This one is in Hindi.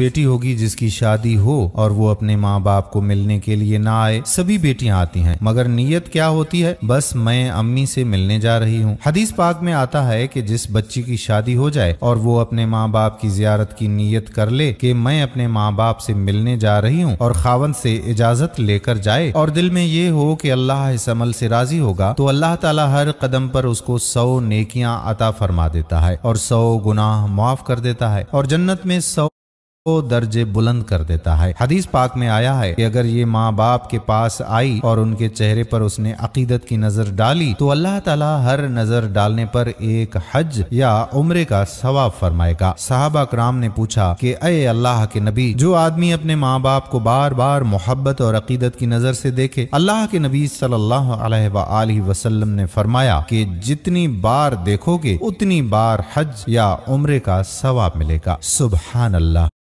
बेटी होगी जिसकी शादी हो और वो अपने माँ बाप को मिलने के लिए ना आए सभी बेटियाँ आती हैं मगर नियत क्या होती है बस मैं अम्मी से मिलने जा रही हूँ हदीस पाक में आता है कि जिस बच्ची की शादी हो जाए और वो अपने माँ बाप की जियारत की नीयत कर ले कि मैं अपने माँ बाप से मिलने जा रही हूँ और खावन से इजाजत लेकर जाए और दिल में ये हो कि अल्लाह इस अमल से राजी होगा तो अल्लाह ताला हर कदम पर उसको सौ नेकिया अता फरमा देता है और सौ गुनाह माफ कर देता है और जन्नत में सौ को दर्जे बुलंद कर देता है हदीस पाक में आया है कि अगर ये माँ बाप के पास आई और उनके चेहरे पर उसने अकीदत की नजर डाली तो अल्लाह ताला हर नजर डालने पर एक हज या उम्र का सवाब फरमाएगा साहबा कराम ने पूछा कि अय अल्लाह के नबी जो आदमी अपने माँ बाप को बार बार मोहब्बत और अकीदत की नजर से देखे अल्लाह के नबी सल्लल्लाहु अलैहि वसल्लम ने फरमाया कि जितनी बार देखोगे उतनी बार हज या उम्र का सवाब मिलेगा सुबहान अल्लाह